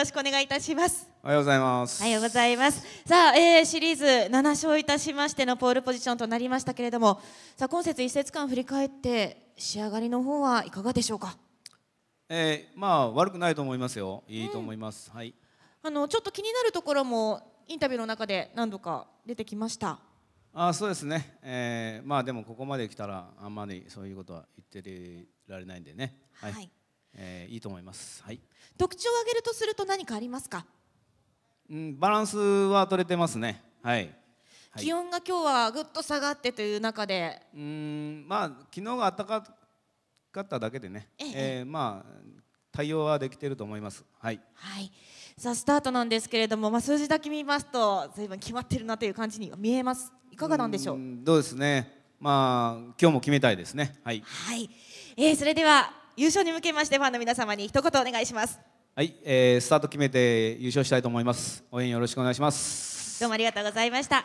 ろしくお願いいたします。おはようございます。おはようございます。さあ、えー、シリーズ7勝いたしましてのポールポジションとなりましたけれども、さあ今節1節間振り返って仕上がりの方はいかがでしょうか。えー、まあ悪くないと思いますよ。いいと思います。うん、はい。あのちょっと気になるところもインタビューの中で何度か出てきました。あそうですね、えー、まあでもここまで来たらあんまりそういうことは言ってられないんでね、はい、はい、えー、いいと思います、はい、特徴を挙げるとすると何かありますか、うん、バランスは取れてますね、はい、気温が今日はぐっと下がってという中でうんまあ昨日が暖かかっただけでね、えええー、まあ対応はできてると思います。はい。はい。さあスタートなんですけれども、まあ数字だけ見ますと随分決まってるなという感じに見えます。いかがなんでしょう。うどうですね。まあ今日も決めたいですね。はい。はい。えー、それでは優勝に向けましてファンの皆様に一言お願いしますはい、えー、スタート決めて優勝したいと思います応援よろしくお願いしますどうもありがとうございました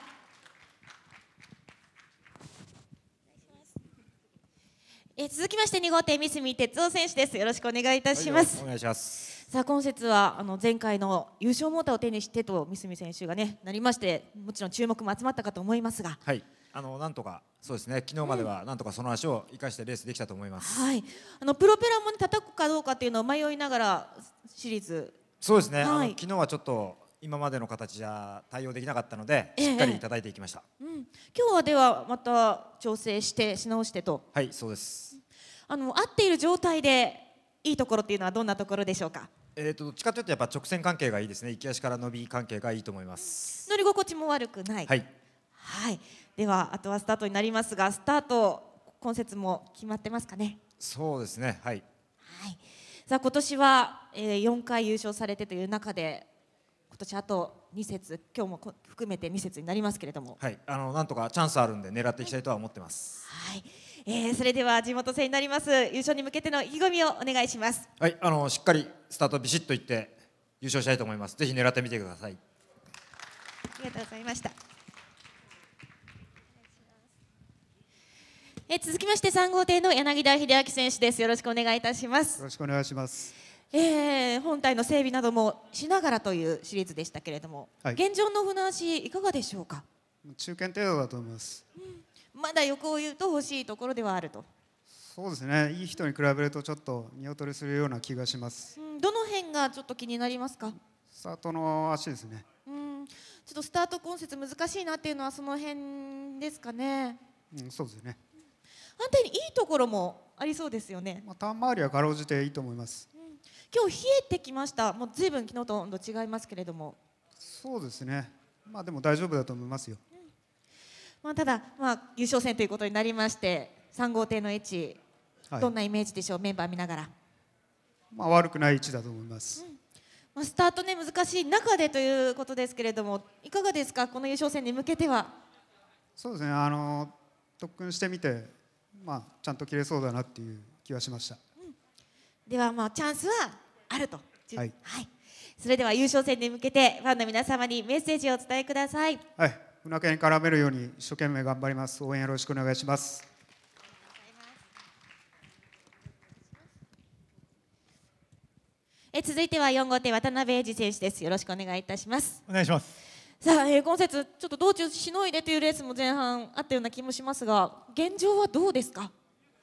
え続きまして二号艇三住哲夫選手ですよろしくお願いいたします、はい、お願いしますさあ今節はあの前回の優勝モーターを手にしてと三住選手がねなりましてもちろん注目も集まったかと思いますが、はい、あのなんとかそうですね昨日まではなんとかその足を生かしてレースできたと思います、はい、あのプロペラも、ね、叩くかどうかっていうのを迷いながらシリーズそうですね、はい、昨日はちょっと今までの形じゃ対応できなかったので、しっかり頂いていきました、うん、今日はではまた調整してし直してとはいそうですあの合っている状態でいいところっていうのはどんなところでしょうかえーと、とどっちかというとやっぱ直線関係がいいですね行き足から伸び関係がいいと思います乗り心地も悪くない、はいはいではあとはスタートになりますがスタート今節も決まってますかねそうですねはい、はい、さあ今年は、え4回優勝されてという中で今年あと2節今日も含めて2節になりますけれどもはいあのなんとかチャンスあるんで狙っていきたいとは思ってます、はいえー、それでは地元戦になります優勝に向けての意気込みをお願いしますはいあのしっかりスタートビシッといって優勝したいと思いますぜひ狙ってみてくださいありがとうございましたえ続きまして3号艇の柳田秀明選手です。よろしくお願いいたします。よろしくお願いします。えー、本体の整備などもしながらというシリーズでしたけれども、はい、現状の船足いかがでしょうか。中堅程度だと思います。うん、まだ横を言うと欲しいところではあると。そうですね。いい人に比べるとちょっと見劣りするような気がします。うん、どの辺がちょっと気になりますか。スタートの足ですね。うん、ちょっとスタート今節難しいなっていうのはその辺ですかね。うん、そうですね。反対にいいところもありそうですよね。まあ、ターン周りはかろうじていいと思います。今日冷えてきました。もうずいぶん昨日と温度違いますけれども。そうですね。まあでも大丈夫だと思いますよ。うん、まあただまあ優勝戦ということになりまして、三号艇の位置、はい、どんなイメージでしょうメンバー見ながら。まあ悪くない位置だと思います。うん、まあ、スタートね難しい中でということですけれどもいかがですかこの優勝戦に向けてはそうですねあの特訓してみてまあ、ちゃんと切れそうだなっていう気はしました、うん、では、まあ、チャンスはあると、はい、はい、それでは優勝戦に向けてファンの皆様にメッセージをお伝えください。はい、船なに絡めるように一生懸命頑張ります。応援よろしくお願いします。え続いては4号艇渡辺英二選手です。よろしくお願いいたします。お願いします。さあ、えー、今節ちょっと道中しのいでというレースも前半あったような気もしますが現状はどうですか、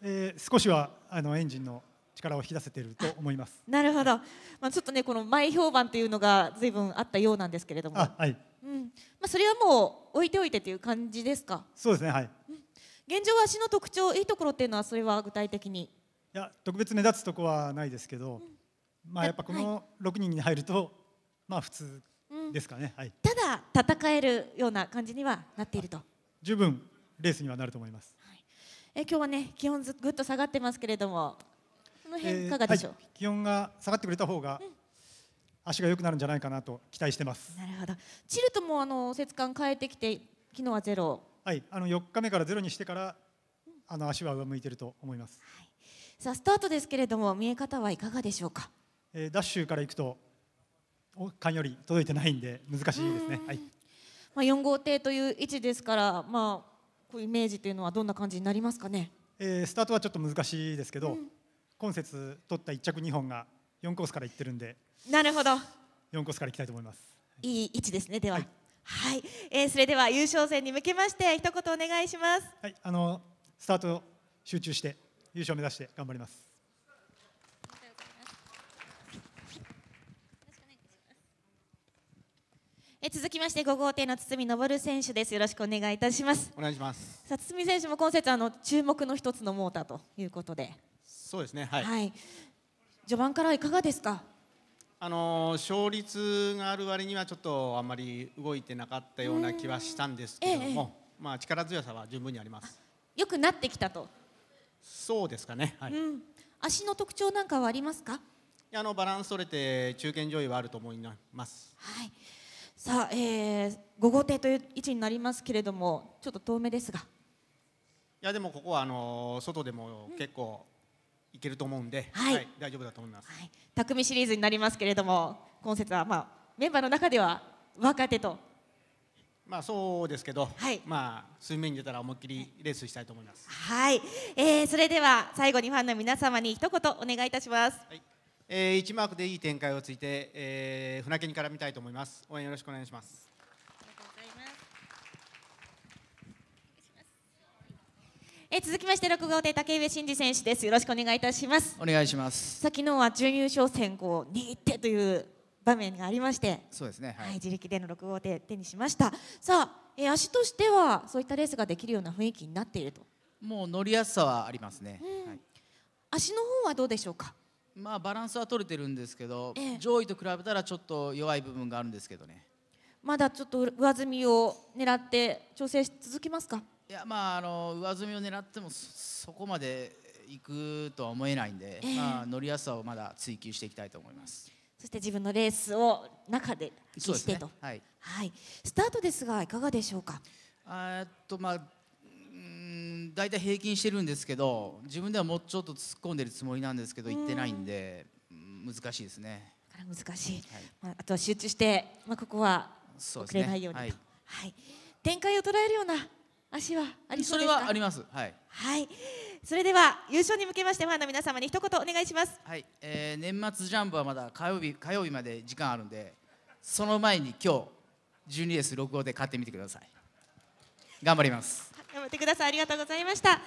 えー、少しはあのエンジンの力を引き出せていると思いますなるほど、まあ、ちょっとねこの前評判というのが随分あったようなんですけれどもはいうんまあ、それはもう置いておいてという感じですかそうですねはい、現状は足の特徴いいところっていうのはそれは具体的にいや特別目立つとこはないですけど、うん、まあやっぱこの6人に入ると、はい、まあ普通ですかね、はい、ただは戦えるような感じにはなっていると十分レースにはなると思います、はい、え今日はね気温ずぐっと下がってますけれどもその辺いかがでしょう、えーはい、気温が下がってくれた方が、うん、足が良くなるんじゃないかなと期待してますなるほどチルトもあの節間変えてきて昨日はゼロはいあの4日目からゼロにしてからあの足は上向いてると思います、はい、さあスタートですけれども見え方はいかがでしょうか、えー、ダッシュから行くと間より届いてないんで難しいですね。はい、まあ四号艇という位置ですから、まあこういうイメージというのはどんな感じになりますかね。えー、スタートはちょっと難しいですけど、うん、今節取った一着二本が四コースから行ってるんで。なるほど。四コースからいきたいと思います。いい位置ですね。では。はいはい、えー、それでは優勝戦に向けまして一言お願いします。はい、あのスタート集中して優勝目指して頑張ります。続きまして5号艇の堤昇選手ですよろしくお願いいたしますお願いしますさあ堤選手も今節あの注目の一つのモーターということでそうですね、はい、はい、序盤からいかがですかあの勝率がある割にはちょっとあんまり動いてなかったような気はしたんですけれども、ええ、まあ力強さは十分にありますよくなってきたとそうですかねはい、うん、足の特徴なんかはありますかあのバランス取れて中堅上位はあると思いますはいさあ、えー、5号艇という位置になりますけれどもちょっと遠目ですがいやでもここはあの外でも結構いけると思うんで、はい、はい、大丈夫だと思います、はい、匠シリーズになりますけれども今節は、まあ、メンバーの中では若手とまあそうですけど、はい、まあ水面に出たら思いっきりレースしたいと思います。はい、えー、それでは最後にファンの皆様に一言お願いいたします。はいえー、1マークでいい展開をついて、えー、船木に絡みたいと思います応援よろしくお願いしますえ続きまして六号艇竹上真二選手ですよろしくお願いいたしますお願いしますさあ昨日は準優勝戦後2手という場面がありましてそうですね、はい、はい、自力での六号艇手にしましたさあ、え足としてはそういったレースができるような雰囲気になっているともう乗りやすさはありますね、うん、はい、足の方はどうでしょうかまあバランスは取れてるんですけど、ええ上位と比べたらちょっと弱い部分があるんですけどねまだちょっと上積みを狙って調整し続きますかいやまああの上積みを狙ってもそそこまでいくとは思えないんで、ええまあ、乗りやすさをまだ追求していきたいと思います。そして自分のレースを中で発しすてねはいはい、スタートですがいかがでしょうかえっとまあ大体平均してるんですけど自分ではもうちょっと突っ込んでるつもりなんですけど行ってないんで難しいですね。難しい、はいまあ、あとは集中して、まあ、ここは遅れないようにと、ねはいはい、展開を捉えるような足はありそうですかそれはあります、はい、はい、それでは優勝に向けましてファンの皆様に一言お願いします、はいえー、年末ジャンプはまだ火曜日火曜日まで時間あるんでその前に今日12レース6号で勝ってみてください頑張ります頑張ってくださいありがとうございました